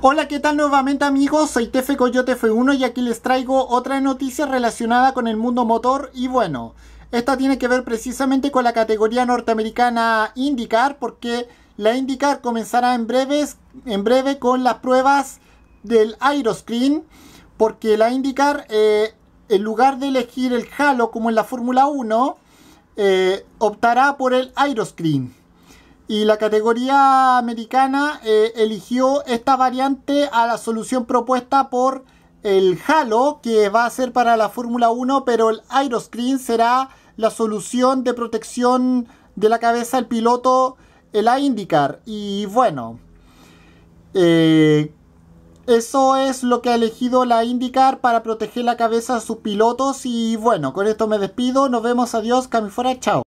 Hola, ¿qué tal nuevamente amigos? Soy Tefe Coyote F1 y aquí les traigo otra noticia relacionada con el mundo motor y bueno, esta tiene que ver precisamente con la categoría norteamericana IndyCar porque la IndyCar comenzará en, en breve con las pruebas del Aeroscreen porque la IndyCar eh, en lugar de elegir el Halo como en la Fórmula 1 eh, optará por el Aeroscreen. Y la categoría americana eh, eligió esta variante a la solución propuesta por el Halo, que va a ser para la Fórmula 1, pero el Aeroscreen será la solución de protección de la cabeza del piloto el la IndyCar. Y bueno, eh, eso es lo que ha elegido la IndyCar para proteger la cabeza a sus pilotos. Y bueno, con esto me despido. Nos vemos. Adiós. fuera Chao.